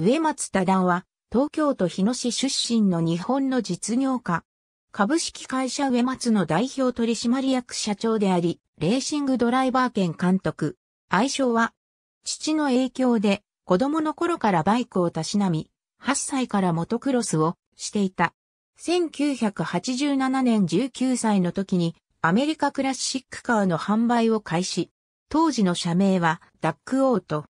植松多段は、東京都日野市出身の日本の実業家。株式会社植松の代表取締役社長であり、レーシングドライバー兼監督。愛称は、父の影響で、子供の頃からバイクをたしなみ、8歳からモトクロスをしていた。1987年19歳の時に、アメリカクラシックカーの販売を開始。当時の社名は、ダックオート。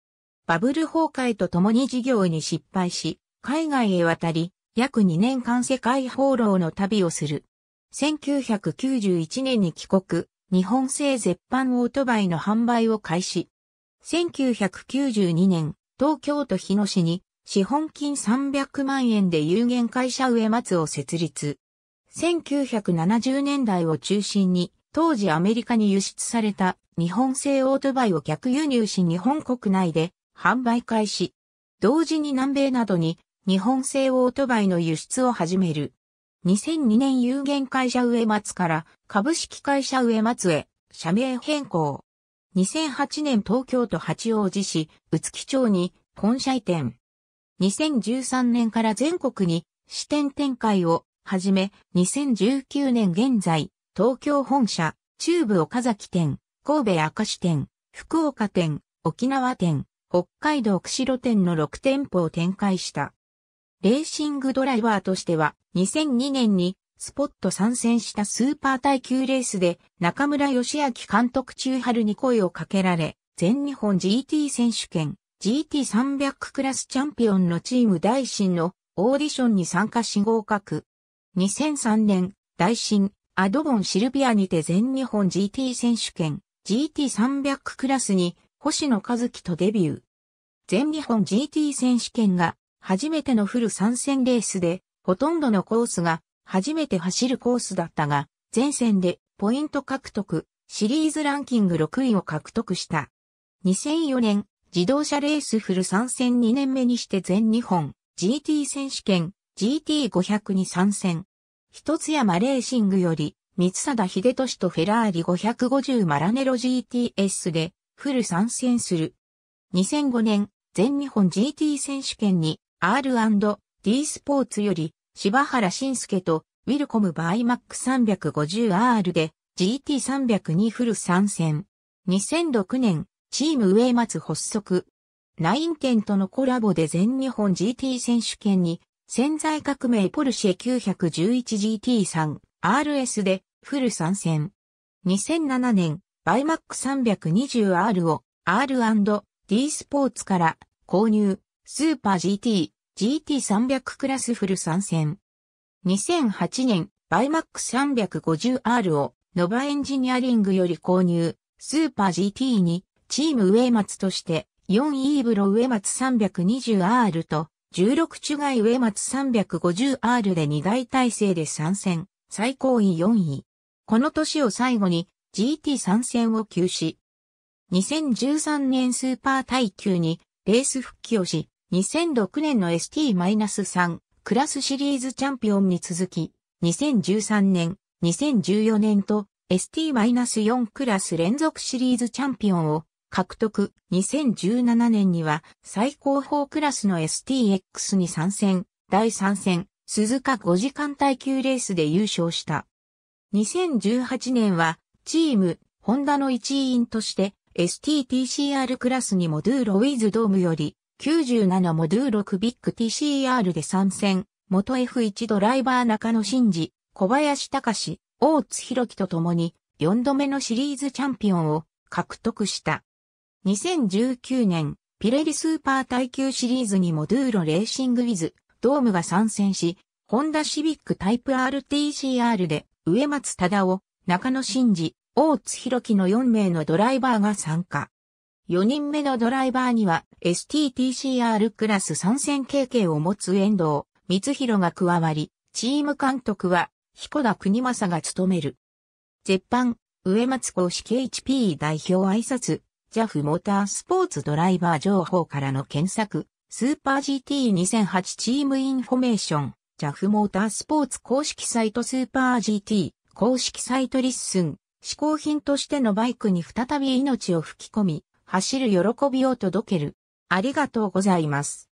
バブル崩壊とともに事業に失敗し、海外へ渡り、約2年間世界放浪の旅をする。1991年に帰国、日本製絶版オートバイの販売を開始。1992年、東京都日野市に資本金300万円で有限会社植松を設立。1970年代を中心に、当時アメリカに輸出された日本製オートバイを逆輸入し日本国内で販売開始。同時に南米などに日本製オートバイの輸出を始める。2002年有限会社上松から株式会社上松へ社名変更。2008年東京都八王子市宇津木町に本社移転。2013年から全国に支店展開をはじめ、2019年現在、東京本社、中部岡崎店、神戸明石店、福岡店、沖縄店、北海道釧路店の6店舗を展開した。レーシングドライバーとしては2002年にスポット参戦したスーパー耐久レースで中村義明監督中春に声をかけられ、全日本 GT 選手権 GT300 クラスチャンピオンのチーム大新のオーディションに参加し合格。2003年、大新、アドボンシルビアにて全日本 GT 選手権 GT300 クラスに星野和樹とデビュー。全日本 GT 選手権が初めてのフル参戦レースで、ほとんどのコースが初めて走るコースだったが、前線でポイント獲得、シリーズランキング6位を獲得した。2004年、自動車レースフル参戦2年目にして全日本 GT 選手権 GT500 に参戦。一つ山レーシングより、三貞秀俊とフェラーリ550マラネロ GTS でフル参戦する。2005年、全日本 GT 選手権に R&D スポーツより柴原慎介とウィルコムバイマック 350R で GT302 フル参戦。2006年、チーム上松発足。ナインテンとのコラボで全日本 GT 選手権に潜在革命ポルシェ 911GT3RS でフル参戦。2007年、バイマック 320R を R&D スポーツから購入、スーパー GT、GT300 クラスフル参戦。2008年、バイマック 350R をノバエンジニアリングより購入、スーパー GT にチーム上松として4ーブロ上松 320R と16ガイ上松 350R で2大体制で参戦、最高位4位。この年を最後に GT 参戦を休止。2013年スーパー耐久にレース復帰をし、2006年の ST-3 クラスシリーズチャンピオンに続き、2013年、2014年と ST-4 クラス連続シリーズチャンピオンを獲得。2017年には最高峰クラスの STX に参戦、第3戦、鈴鹿5時間耐久レースで優勝した。2018年はチーム、ホンダの一員として、STTCR クラスにモドゥーロウィズドームより、97モドゥーロクビック TCR で参戦、元 F1 ドライバー中野真嗣、小林隆、大津弘樹と共に、4度目のシリーズチャンピオンを獲得した。2019年、ピレリスーパー耐久シリーズにモドゥーロレーシングウィズ、ドームが参戦し、ホンダシビックタイプ RTCR で、植松忠夫、中野真二、大津弘樹の4名のドライバーが参加。4人目のドライバーには STTCR クラス参戦経験を持つ遠藤、光弘が加わり、チーム監督は彦田国正が務める。絶版、植松公式 HP 代表挨拶、JAF モータースポーツドライバー情報からの検索、スーパー GT2008 チームインフォメーション、JAF モータースポーツ公式サイトスーパー GT 公式サイトリッスン、嗜好品としてのバイクに再び命を吹き込み、走る喜びを届ける。ありがとうございます。